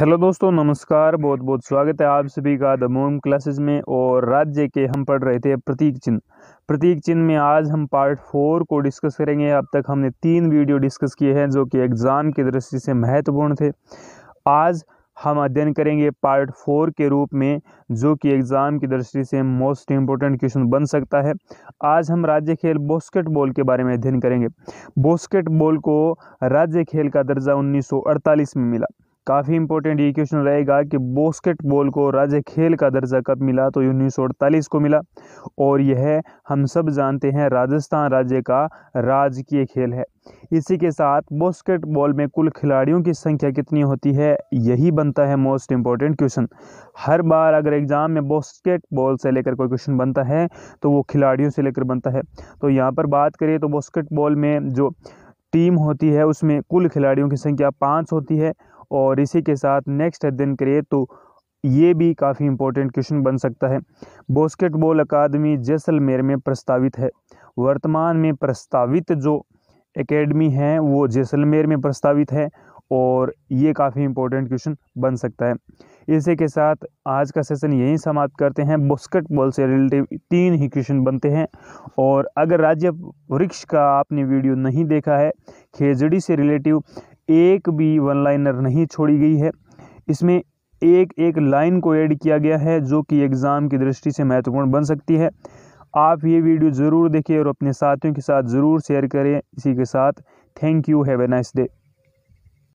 hello दोस्तों नमस्कार बहुत बहुत स्वागत है आप सभी का द मोम क्लासेस में और राज्य के हम पढ़ रहे थे प्रतीक चिन्ह प्रतीक चिन्ह में आज हम पार्ट फोर को डिस्कस करेंगे अब तक हमने तीन वीडियो डिस्कस किए हैं जो कि एग्ज़ाम की दृष्टि से महत्वपूर्ण थे आज हम अध्ययन करेंगे पार्ट फोर के रूप में जो कि एग्ज़ाम की दृष्टि से मोस्ट इम्पोर्टेंट क्वेश्चन बन सकता है आज हम राज्य खेल बॉस्केटबॉल के बारे में अध्ययन करेंगे बॉस्केटबॉल को राज्य खेल का दर्जा 1948 में मिला काफ़ी इंपॉर्टेंट ये क्वेश्चन रहेगा कि बास्केटबॉल को राज्य खेल का दर्जा कब मिला तो उन्नीस को मिला और यह हम सब जानते हैं राजस्थान राज्य का राजकीय खेल है इसी के साथ बास्केटबॉल में कुल खिलाड़ियों की संख्या कितनी होती है यही बनता है मोस्ट इंपॉर्टेंट क्वेश्चन हर बार अगर एग्ज़ाम में बास्केटबॉल से लेकर कोई क्वेश्चन बनता है तो वो खिलाड़ियों से लेकर बनता है तो यहाँ पर बात करें तो बास्केटबॉल में जो टीम होती है उसमें कुल खिलाड़ियों की संख्या पाँच होती है और इसी के साथ नेक्स्ट अध्ययन करिए तो ये भी काफ़ी इंपॉर्टेंट क्वेश्चन बन सकता है बॉस्केटबॉल अकादमी जैसलमेर में प्रस्तावित है वर्तमान में प्रस्तावित जो एकेडमी है वो जैसलमेर में प्रस्तावित है और ये काफ़ी इंपॉर्टेंट क्वेश्चन बन सकता है इसी के साथ आज का सेशन यहीं समाप्त करते हैं बॉस्केटबॉल से रिलेटिव तीन ही क्वेश्चन बनते हैं और अगर राज्य वृक्ष का आपने वीडियो नहीं देखा है खेजड़ी से रिलेटिव एक भी वन लाइनर नहीं छोड़ी गई है इसमें एक एक लाइन को ऐड किया गया है जो कि एग्ज़ाम की दृष्टि से महत्वपूर्ण बन सकती है आप ये वीडियो ज़रूर देखें और अपने साथियों के साथ ज़रूर शेयर करें इसी के साथ thank you have a nice day